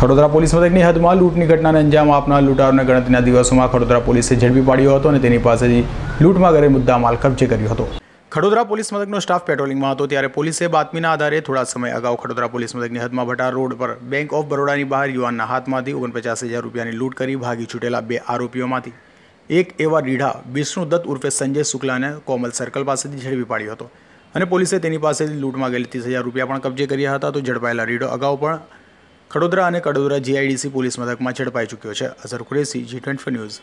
Khadodara police મથકની હદમાં લૂંટની ઘટનાને અંજામ આપનાર લૂંટારોને ગણતરીના દિવસોમાં ખડોદરા પોલીસે ઝડપી પાડ્યો હતો અને તેની પાસેથી લૂંટમાં ગરે માલ કબજે કર્યો હતો ખડોદરા પોલીસ મથકનો સ્ટાફ પેટ્રોલિંગમાં હતો ત્યારે પોલીસે બાતમીના આધારે થોડા સમય અગાઉ ખડોદરા પોલીસ મથકની હદમાં ભટાર રોડ પર બેંક ઓફ બરોડાની બહાર યુવાનના હાથમાંથી ઓગણપચાસ હજાર રૂપિયાની લૂંટ કરી ભાગી છૂટેલા બે આરોપીઓમાંથી એક એવા રીઢા દત્ત ઉર્ફે સંજય શુક્લાને કોમલ સર્કલ પાસેથી ઝડપી પાડ્યો હતો અને પોલીસે તેની પાસેથી લૂંટમાં ગયેલી ત્રીસ હજાર રૂપિયા પણ કબજે કર્યા હતા તો ઝડપાયેલા રીઢો અગાઉ પણ ખડોદરા અને કડોદરા જીઆઈડીસી પોલીસ મથકમાં ઝડપાઈ ચૂક્યો છે Azhar Qureshi G twenty news